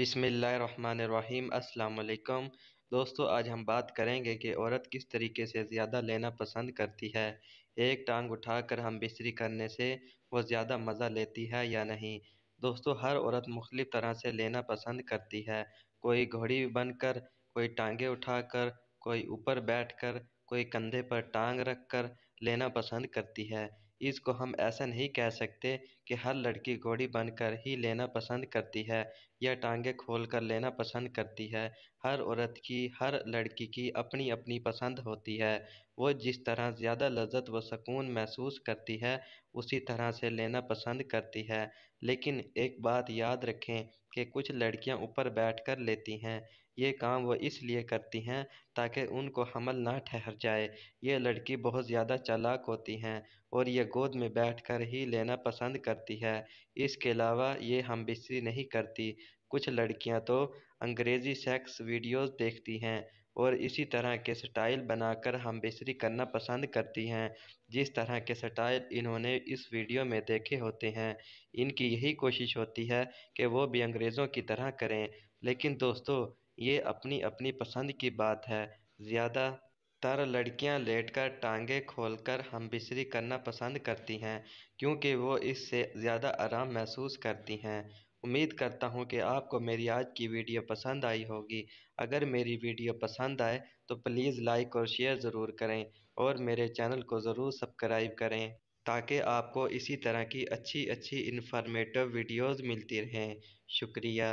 अस्सलाम अल्लाम दोस्तों आज हम बात करेंगे कि औरत किस तरीके से ज़्यादा लेना पसंद करती है एक टांग उठाकर हम बिस्तरी करने से वो ज़्यादा मज़ा लेती है या नहीं दोस्तों हर औरत मुख्तलिफ़ तरह से लेना पसंद करती है कोई घोड़ी बनकर कोई टांगे उठाकर कोई ऊपर बैठकर कोई कंधे पर टांग रख कर लेना पसंद करती है इसको हम ऐसा नहीं कह सकते कि हर लड़की घोड़ी बनकर ही लेना पसंद करती है या टांगें खोल कर लेना पसंद करती है हर औरत की हर लड़की की अपनी अपनी पसंद होती है वो जिस तरह ज़्यादा लज्जत व सुकून महसूस करती है उसी तरह से लेना पसंद करती है लेकिन एक बात याद रखें कि कुछ लड़कियां ऊपर बैठकर लेती हैं ये काम वो इसलिए करती हैं ताकि उनको हमल ना ठहर जाए ये लड़की बहुत ज़्यादा चालाक होती हैं और ये गोद में बैठकर ही लेना पसंद करती है इसके अलावा ये हम बिस्तरी नहीं करती कुछ लड़कियां तो अंग्रेज़ी सेक्स वीडियोस देखती हैं और इसी तरह के स्टाइल बनाकर हम बिस्तरी करना पसंद करती हैं जिस तरह के स्टाइल इन्होंने इस वीडियो में देखे होते हैं इनकी यही कोशिश होती है कि वो भी अंग्रेज़ों की तरह करें लेकिन दोस्तों ये अपनी अपनी पसंद की बात है ज़्यादा तर लड़कियां लेटकर टांगें खोलकर बिस्तरी करना पसंद करती हैं क्योंकि वो इससे ज़्यादा आराम महसूस करती हैं उम्मीद करता हूँ कि आपको मेरी आज की वीडियो पसंद आई होगी अगर मेरी वीडियो पसंद आए तो प्लीज़ लाइक और शेयर ज़रूर करें और मेरे चैनल को ज़रूर सब्सक्राइब करें ताकि आपको इसी तरह की अच्छी अच्छी इन्फॉर्मेटिव वीडियोज़ मिलती रहें शुक्रिया